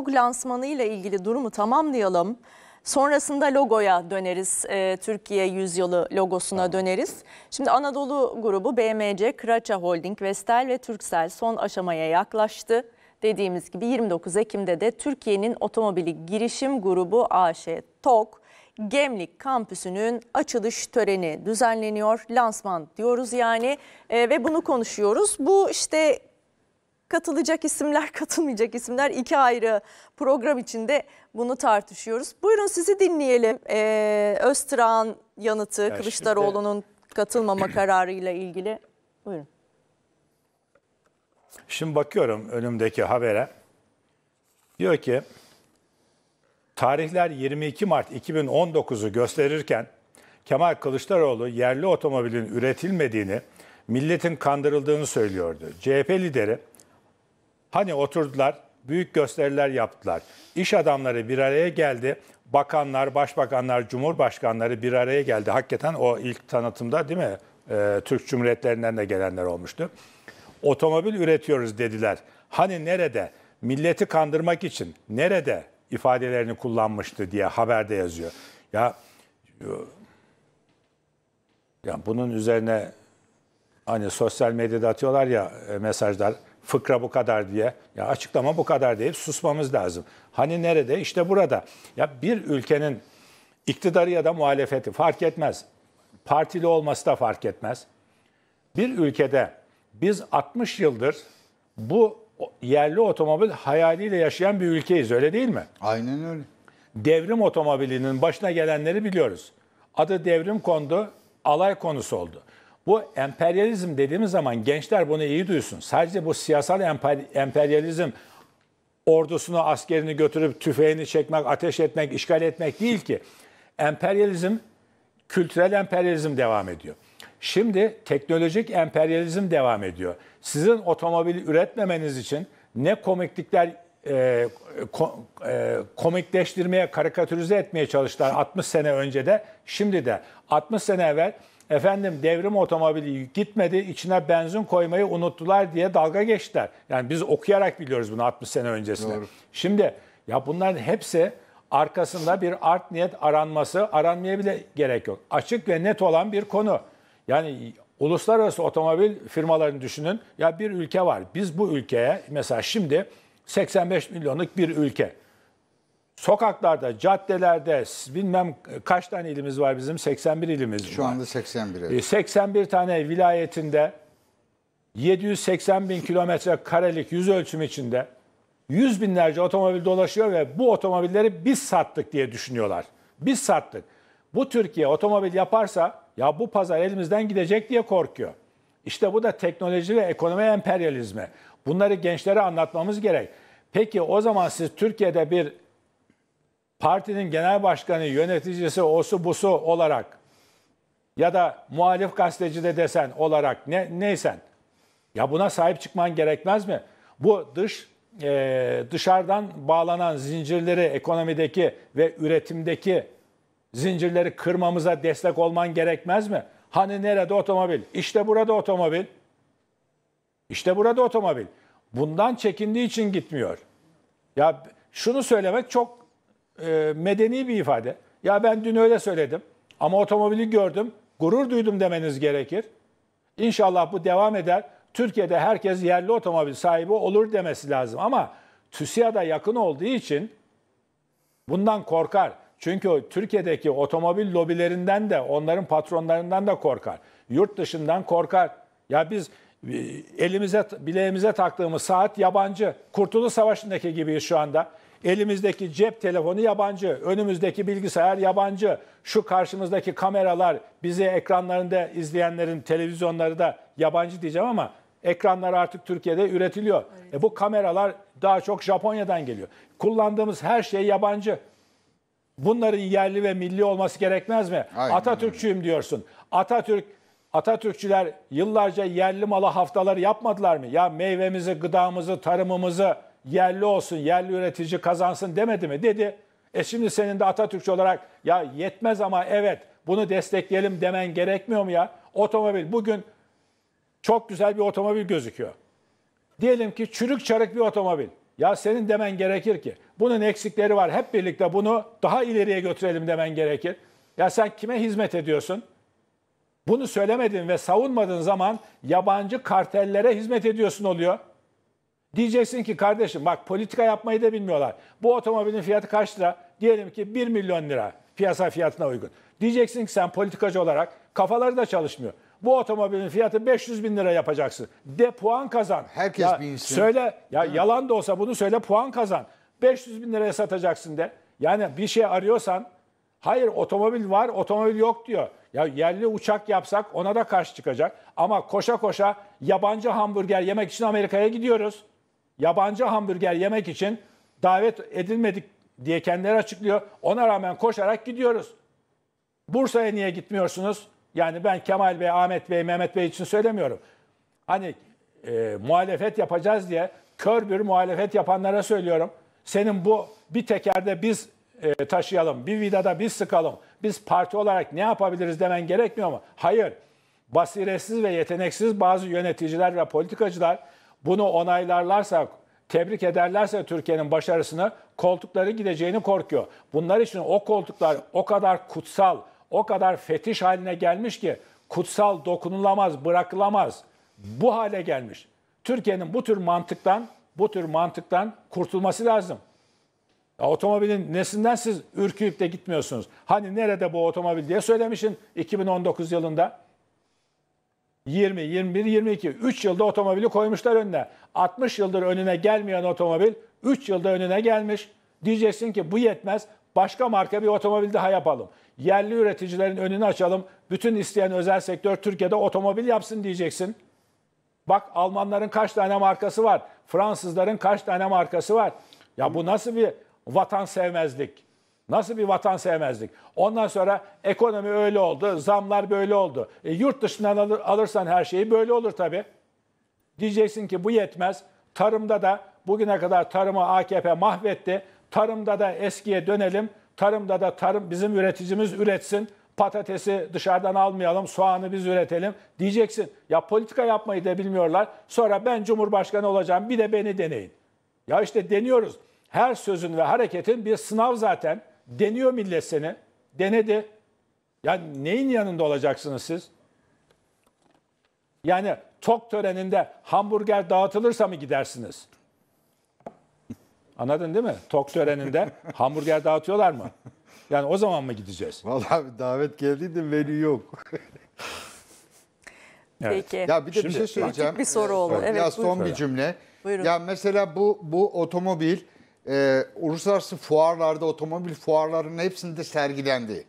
Log lansmanı ile ilgili durumu tamamlayalım. Sonrasında logoya döneriz. E, Türkiye Yüzyılı logosuna tamam. döneriz. Şimdi Anadolu grubu BMC, Kıraça Holding, Vestel ve Türksel son aşamaya yaklaştı. Dediğimiz gibi 29 Ekim'de de Türkiye'nin otomobili girişim grubu AŞ TOK Gemlik kampüsünün açılış töreni düzenleniyor. Lansman diyoruz yani e, ve bunu konuşuyoruz. Bu işte katılacak isimler, katılmayacak isimler iki ayrı program içinde bunu tartışıyoruz. Buyurun sizi dinleyelim. Ee, Öztrak'ın yanıtı ya Kılıçdaroğlu'nun şimdi... katılmama kararıyla ilgili. Buyurun. Şimdi bakıyorum önümdeki habere. Diyor ki tarihler 22 Mart 2019'u gösterirken Kemal Kılıçdaroğlu yerli otomobilin üretilmediğini, milletin kandırıldığını söylüyordu. CHP lideri Hani oturdular, büyük gösteriler yaptılar. İş adamları bir araya geldi. Bakanlar, başbakanlar, cumhurbaşkanları bir araya geldi. Hakikaten o ilk tanıtımda değil mi? Ee, Türk Cumhuriyetlerinden de gelenler olmuştu. Otomobil üretiyoruz dediler. Hani nerede? Milleti kandırmak için nerede ifadelerini kullanmıştı diye haberde yazıyor. Ya ya bunun üzerine hani sosyal medyada atıyorlar ya e, mesajlar fıkra bu kadar diye, ya açıklama bu kadar deyip susmamız lazım. Hani nerede? İşte burada. Ya bir ülkenin iktidarı ya da muhalefeti fark etmez. Partili olması da fark etmez. Bir ülkede biz 60 yıldır bu yerli otomobil hayaliyle yaşayan bir ülkeyiz öyle değil mi? Aynen öyle. Devrim otomobilinin başına gelenleri biliyoruz. Adı devrim kondu, alay konusu oldu. Bu emperyalizm dediğimiz zaman gençler bunu iyi duysun. Sadece bu siyasal emperyalizm ordusunu, askerini götürüp tüfeğini çekmek, ateş etmek, işgal etmek değil ki. Emperyalizm, kültürel emperyalizm devam ediyor. Şimdi teknolojik emperyalizm devam ediyor. Sizin otomobili üretmemeniz için ne komiklikler e, ko, e, komikleştirmeye, karikatürize etmeye çalıştılar 60 sene önce de, şimdi de. 60 sene evvel Efendim devrim otomobili gitmedi, içine benzin koymayı unuttular diye dalga geçtiler. Yani biz okuyarak biliyoruz bunu 60 sene öncesine. Doğru. Şimdi ya bunların hepsi arkasında bir art niyet aranması, aranmaya bile gerek yok. Açık ve net olan bir konu. Yani uluslararası otomobil firmalarını düşünün. Ya bir ülke var. Biz bu ülkeye mesela şimdi 85 milyonluk bir ülke sokaklarda, caddelerde bilmem kaç tane ilimiz var bizim 81 ilimiz Şu var. anda 81. Evet. 81 e, tane vilayetinde 780 bin kilometre karelik yüz ölçüm içinde yüz binlerce otomobil dolaşıyor ve bu otomobilleri biz sattık diye düşünüyorlar. Biz sattık. Bu Türkiye otomobil yaparsa ya bu pazar elimizden gidecek diye korkuyor. İşte bu da teknoloji ve ekonomi emperyalizmi. Bunları gençlere anlatmamız gerek. Peki o zaman siz Türkiye'de bir partinin genel başkanı, yöneticisi, osu busu olarak ya da muhalif gazeteci de desen olarak ne, neysen ya buna sahip çıkman gerekmez mi? Bu dış e, dışarıdan bağlanan zincirleri ekonomideki ve üretimdeki zincirleri kırmamıza destek olman gerekmez mi? Hani nerede otomobil? İşte burada otomobil. İşte burada otomobil. Bundan çekindiği için gitmiyor. Ya şunu söylemek çok e, medeni bir ifade. Ya ben dün öyle söyledim ama otomobili gördüm, gurur duydum demeniz gerekir. İnşallah bu devam eder. Türkiye'de herkes yerli otomobil sahibi olur demesi lazım ama TÜSİAD'a yakın olduğu için bundan korkar. Çünkü Türkiye'deki otomobil lobilerinden de onların patronlarından da korkar. Yurt dışından korkar. Ya biz e, elimize bileğimize taktığımız saat yabancı. Kurtuluş Savaşı'ndaki gibi şu anda. Elimizdeki cep telefonu yabancı, önümüzdeki bilgisayar yabancı, şu karşımızdaki kameralar bizi ekranlarında izleyenlerin televizyonları da yabancı diyeceğim ama ekranlar artık Türkiye'de üretiliyor. Evet. E bu kameralar daha çok Japonya'dan geliyor. Kullandığımız her şey yabancı. Bunların yerli ve milli olması gerekmez mi? Aynen. Atatürkçüyüm diyorsun. Atatürk Atatürkçüler yıllarca yerli malı haftaları yapmadılar mı? Ya meyvemizi, gıdamızı, tarımımızı, yerli olsun, yerli üretici kazansın demedi mi? Dedi. E şimdi senin de Atatürkçü olarak ya yetmez ama evet bunu destekleyelim demen gerekmiyor mu ya? Otomobil bugün çok güzel bir otomobil gözüküyor. Diyelim ki çürük çarık bir otomobil. Ya senin demen gerekir ki. Bunun eksikleri var. Hep birlikte bunu daha ileriye götürelim demen gerekir. Ya sen kime hizmet ediyorsun? Bunu söylemedin ve savunmadığın zaman yabancı kartellere hizmet ediyorsun oluyor. Diyeceksin ki kardeşim bak politika yapmayı da bilmiyorlar. Bu otomobilin fiyatı kaç lira? Diyelim ki 1 milyon lira piyasa fiyatına uygun. Diyeceksin ki sen politikacı olarak kafaları da çalışmıyor. Bu otomobilin fiyatı 500 bin lira yapacaksın. De puan kazan. Herkes ya, bilsin. Söyle ya Hı. yalan da olsa bunu söyle puan kazan. 500 bin liraya satacaksın de. Yani bir şey arıyorsan hayır otomobil var otomobil yok diyor. Ya yerli uçak yapsak ona da karşı çıkacak. Ama koşa koşa yabancı hamburger yemek için Amerika'ya gidiyoruz yabancı hamburger yemek için davet edilmedik diye kendileri açıklıyor. Ona rağmen koşarak gidiyoruz. Bursa'ya niye gitmiyorsunuz? Yani ben Kemal Bey, Ahmet Bey, Mehmet Bey için söylemiyorum. Hani e, muhalefet yapacağız diye kör bir muhalefet yapanlara söylüyorum. Senin bu bir tekerde biz e, taşıyalım, bir vidada biz sıkalım, biz parti olarak ne yapabiliriz demen gerekmiyor mu? Hayır. Basiretsiz ve yeteneksiz bazı yöneticiler ve politikacılar bunu onaylarlarsa tebrik ederlerse Türkiye'nin başarısını koltukları gideceğini korkuyor. Bunlar için o koltuklar o kadar kutsal, o kadar fetiş haline gelmiş ki kutsal dokunulamaz, bırakılamaz. Bu hale gelmiş. Türkiye'nin bu tür mantıktan, bu tür mantıktan kurtulması lazım. Otomobilin nesinden siz ürküyüp de gitmiyorsunuz? Hani nerede bu otomobil diye söylemişin 2019 yılında. 20, 21, 22. 3 yılda otomobili koymuşlar önüne. 60 yıldır önüne gelmeyen otomobil 3 yılda önüne gelmiş. Diyeceksin ki bu yetmez. Başka marka bir otomobil daha yapalım. Yerli üreticilerin önünü açalım. Bütün isteyen özel sektör Türkiye'de otomobil yapsın diyeceksin. Bak Almanların kaç tane markası var? Fransızların kaç tane markası var? Ya bu nasıl bir vatan sevmezlik? Nasıl bir vatan sevmezdik? Ondan sonra ekonomi öyle oldu, zamlar böyle oldu. E, yurt dışından alır, alırsan her şeyi böyle olur tabii. Diyeceksin ki bu yetmez. Tarımda da bugüne kadar tarımı AKP mahvetti. Tarımda da eskiye dönelim. Tarımda da tarım bizim üreticimiz üretsin. Patatesi dışarıdan almayalım, soğanı biz üretelim diyeceksin. Ya politika yapmayı da bilmiyorlar. Sonra ben cumhurbaşkanı olacağım bir de beni deneyin. Ya işte deniyoruz. Her sözün ve hareketin bir sınav zaten. Deniyor millet seni. Denedi. Yani neyin yanında olacaksınız siz? Yani tok töreninde hamburger dağıtılırsa mı gidersiniz? Anladın değil mi? Tok töreninde hamburger dağıtıyorlar mı? Yani o zaman mı gideceğiz? Vallahi davet geldiydi menü yok. Evet. Peki. Ya bir de Şimdi, bir şey söyleyeceğim. Bir soru oldu. Evet, ya son buyurun. bir cümle. Buyurun. Ya mesela bu bu otomobil e, uluslararası fuarlarda, otomobil fuarlarının hepsinde sergilendi.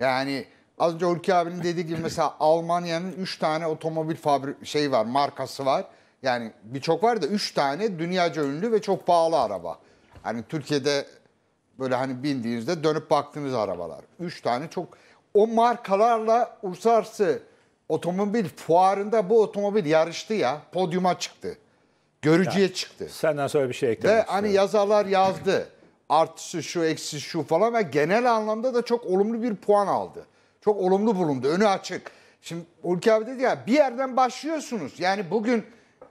Yani az önce Hulki abinin dediği gibi mesela Almanya'nın 3 tane otomobil fabri şey var, markası var. Yani birçok var da 3 tane dünyaca ünlü ve çok pahalı araba. Hani Türkiye'de böyle hani bindiğinizde dönüp baktığınız arabalar. 3 tane çok o markalarla uluslararası otomobil fuarında bu otomobil yarıştı ya, podyuma çıktı. Görücüye yani, çıktı. Senden sonra bir şey eklemek Ve hani istiyorum. hani yazarlar yazdı. Artısı şu, eksi şu falan ve genel anlamda da çok olumlu bir puan aldı. Çok olumlu bulundu. Önü açık. Şimdi Ulke abi dedi ya bir yerden başlıyorsunuz. Yani bugün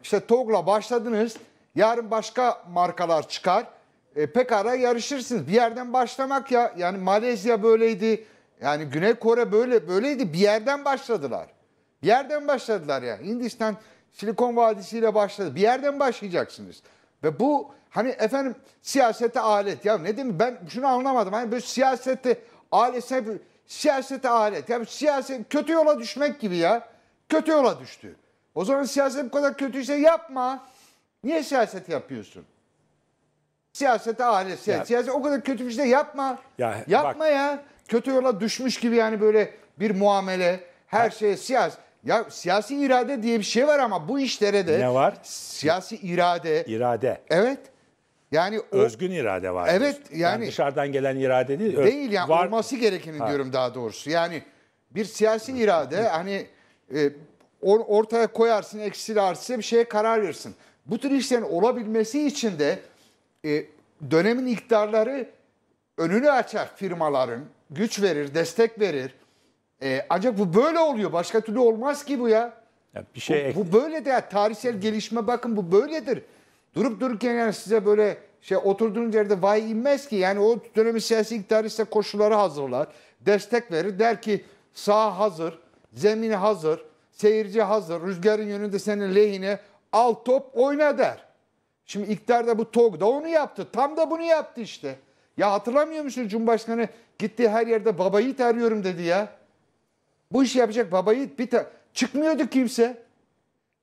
işte TOG'la başladınız. Yarın başka markalar çıkar. E, pekala yarışırsınız. Bir yerden başlamak ya. Yani Malezya böyleydi. Yani Güney Kore böyle böyleydi. Bir yerden başladılar. Bir yerden başladılar ya. Yani. Hindistan Silikon Vadisi ile başladı. Bir yerden başlayacaksınız. Ve bu hani efendim siyasete alet. Ya ne demek ben şunu anlamadım. Hani böyle siyasete alet, siyasete alet. Ya siyaset kötü yola düşmek gibi ya. Kötü yola düştü. O zaman siyaset bu kadar kötüyse yapma. Niye siyaset yapıyorsun? Siyasete alet. Siyaset, siyaset o kadar kötü bir şey yapma. Ya, yapma bak, ya. Kötü yola düşmüş gibi yani böyle bir muamele. Her bak, şeye siyaset. Ya siyasi irade diye bir şey var ama bu işlere de ne var? Siyasi irade. İrade. Evet. Yani o, özgün irade var. Evet yani, yani dışarıdan gelen irade değil. Değil yani var. olması gerekeni ha. diyorum daha doğrusu. Yani bir siyasi irade hani e, ortaya koyarsın eksiyle artısı bir şeye karar verirsin. Bu tür işlerin olabilmesi için de e, dönemin iktidarları önünü açar firmaların, güç verir, destek verir. E, ancak bu böyle oluyor. Başka türlü olmaz ki bu ya. ya bir şey bu, bu böyle de tarihsel gelişme bakın bu böyledir. Durup dururken yani size böyle şey oturduğunuz yerde vay inmez ki. Yani o dönemin siyasi iktidarı size koşulları hazırlar. Destek verir. Der ki sağ hazır, zemini hazır, seyirci hazır, rüzgarın yönünde senin lehine al top oyna der. Şimdi iktidar da bu TOG da onu yaptı. Tam da bunu yaptı işte. Ya hatırlamıyor musun Cumhurbaşkanı gitti her yerde babayı terliyorum dedi ya. Bu işi yapacak babayı bir ta çıkmıyordu kimse.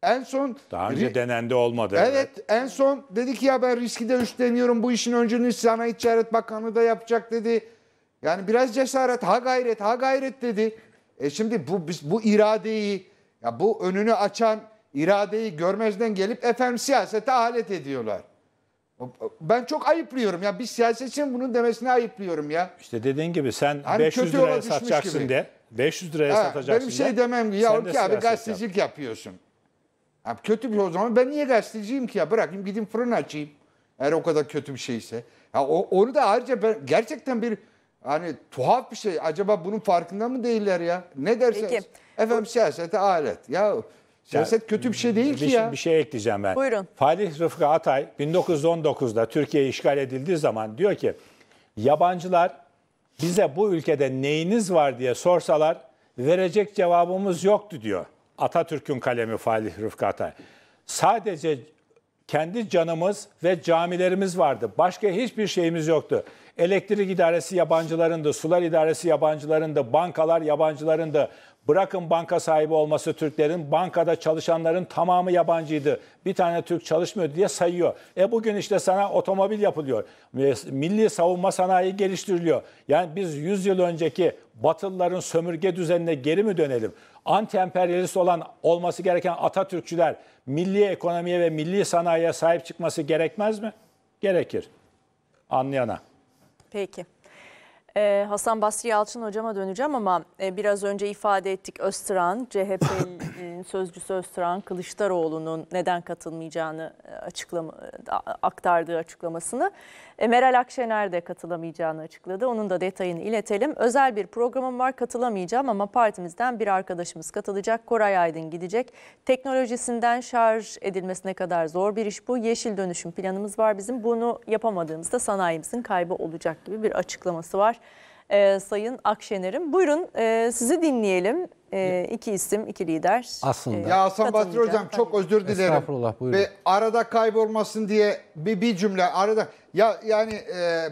En son daha önce denendi olmadı. Evet, evet, en son dedi ki ya ben riski de üstleniyorum. Bu işin öncünü Sanayi Ticaret Bakanı da yapacak dedi. Yani biraz cesaret, ha gayret, ha gayret dedi. E şimdi bu bu iradeyi ya bu önünü açan iradeyi görmezden gelip efendim siyasete alet ediyorlar. Ben çok ayıplıyorum ya. Bir siyasetçinin bunun demesini ayıplıyorum ya. İşte dediğin gibi sen yani 500 liraya satacaksın gibi. de. 500 liraya ha, satacaksın. Benim şey demem ki ya de ki abi gazetecilik yap. yapıyorsun. Abi kötü bir o zaman ben niye gazeteciyim ki ya bırakayım gideyim fırın açayım. Eğer o kadar kötü bir şeyse. Ya o, onu da ayrıca ben gerçekten bir hani tuhaf bir şey. Acaba bunun farkında mı değiller ya? Ne dersiniz? Peki. Efendim siyasete alet. Ya Siyaset kötü bir şey değil bir, ki şey- ya. Bir şey ekleyeceğim ben. Buyurun. Falih Rıfkı Atay 1919'da Türkiye işgal edildiği zaman diyor ki yabancılar bize bu ülkede neyiniz var diye sorsalar verecek cevabımız yoktu diyor. Atatürk'ün kalemi Falih Rıfkı Atay. Sadece kendi canımız ve camilerimiz vardı. Başka hiçbir şeyimiz yoktu. Elektrik idaresi yabancıların da, sular idaresi yabancıların da, bankalar yabancıların da. Bırakın banka sahibi olması Türklerin, bankada çalışanların tamamı yabancıydı. Bir tane Türk çalışmıyor diye sayıyor. E bugün işte sana otomobil yapılıyor. E, milli savunma sanayi geliştiriliyor. Yani biz 100 yıl önceki Batılıların sömürge düzenine geri mi dönelim? Anti-emperyalist olan olması gereken Atatürkçüler milli ekonomiye ve milli sanayiye sahip çıkması gerekmez mi? Gerekir. Anlayana. Peki. Ee, Hasan Basri Yalçın hocama döneceğim ama e, biraz önce ifade ettik Öztran, CHP'nin sözcüsü Öztran Kılıçdaroğlu'nun neden katılmayacağını e, açıklama, e, aktardığı açıklamasını. E, Meral Akşener de katılamayacağını açıkladı. Onun da detayını iletelim. Özel bir programım var katılamayacağım ama partimizden bir arkadaşımız katılacak. Koray Aydın gidecek. Teknolojisinden şarj edilmesine kadar zor bir iş bu. Yeşil dönüşüm planımız var bizim. Bunu yapamadığımızda sanayimizin kaybı olacak gibi bir açıklaması var e, Sayın Akşener'im. Buyurun e, sizi dinleyelim. E, iki isim, iki lider. Aslında. Ee, ya Hasan Batır Hocam çok özür dilerim. Estağfurullah buyurun. Ve arada kaybolmasın diye bir, bir cümle arada. Ya yani e,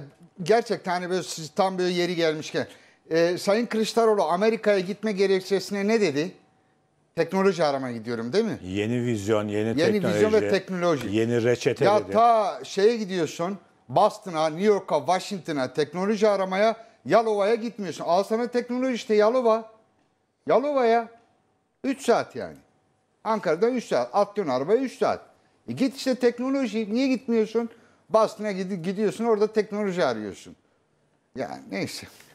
gerçekten hani böyle siz tam böyle yeri gelmişken. E, Sayın Kılıçdaroğlu Amerika'ya gitme gerekçesine ne dedi? Teknoloji aramaya gidiyorum değil mi? Yeni vizyon, yeni, yeni teknoloji. Yeni vizyon ve teknoloji. Yeni reçete ya dedi. Ya ta şeye gidiyorsun Boston'a, New York'a, Washington'a teknoloji aramaya Yalova'ya gitmiyorsun. Al sana teknoloji işte Yalova. Yalova'ya 3 saat yani. Ankara'dan 3 saat. Atlıyorsun arabaya 3 saat. E git işte teknoloji. Niye gitmiyorsun? Bastına gidiyorsun orada teknoloji arıyorsun. Yani neyse.